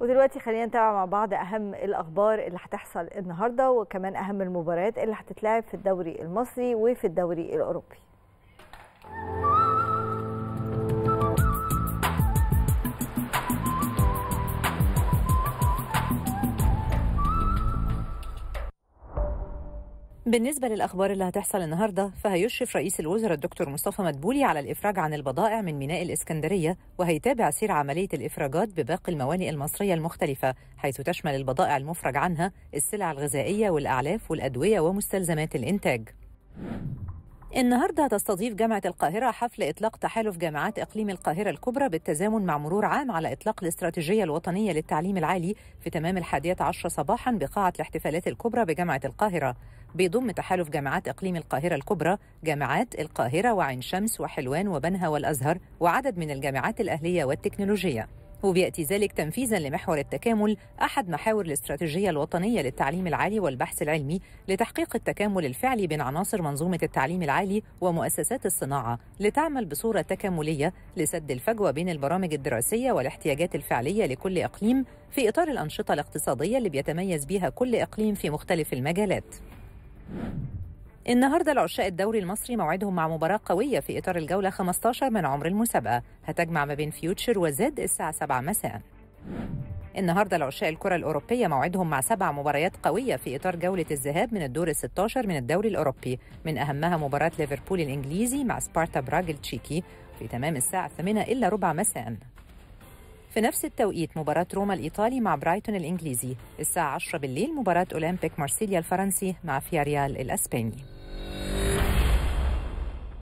ودلوقتي خلينا نتابع مع بعض اهم الاخبار اللي هتحصل النهارده وكمان اهم المباريات اللي هتتلعب في الدوري المصري وفي الدوري الاوروبي بالنسبة للأخبار اللي هتحصل النهاردة فهيشرف رئيس الوزراء الدكتور مصطفى مدبولي على الإفراج عن البضائع من ميناء الإسكندرية وهيتابع سير عملية الإفراجات بباقي الموانئ المصرية المختلفة حيث تشمل البضائع المفرج عنها السلع الغذائية والأعلاف والأدوية ومستلزمات الإنتاج النهارده تستضيف جامعة القاهرة حفل إطلاق تحالف جامعات إقليم القاهرة الكبرى بالتزامن مع مرور عام على إطلاق الاستراتيجية الوطنية للتعليم العالي في تمام الحادية عشر صباحا بقاعة الاحتفالات الكبرى بجامعة القاهرة بيضم تحالف جامعات إقليم القاهرة الكبرى جامعات القاهرة وعين شمس وحلوان وبنها والأزهر وعدد من الجامعات الأهلية والتكنولوجية وبيأتي ذلك تنفيذا لمحور التكامل أحد محاور الاستراتيجية الوطنية للتعليم العالي والبحث العلمي لتحقيق التكامل الفعلي بين عناصر منظومة التعليم العالي ومؤسسات الصناعة لتعمل بصورة تكاملية لسد الفجوة بين البرامج الدراسية والاحتياجات الفعلية لكل إقليم في إطار الأنشطة الاقتصادية اللي بيتميز بها كل إقليم في مختلف المجالات. النهارده العشاق الدوري المصري موعدهم مع مباراة قوية في إطار الجولة 15 من عمر المسابقة هتجمع ما بين فيوتشر وزد الساعة 7 مساء. النهارده العشاق الكرة الأوروبية موعدهم مع سبع مباريات قوية في إطار جولة الذهاب من الدور ال 16 من الدوري الأوروبي من أهمها مباراة ليفربول الإنجليزي مع سبارتا براغ التشيكي في تمام الساعة 8 إلا ربع مساء. في نفس التوقيت مباراة روما الإيطالي مع برايتون الإنجليزي الساعة 10 بالليل مباراة أولمبيك مارسيليا الفرنسي مع فياريال الأسباني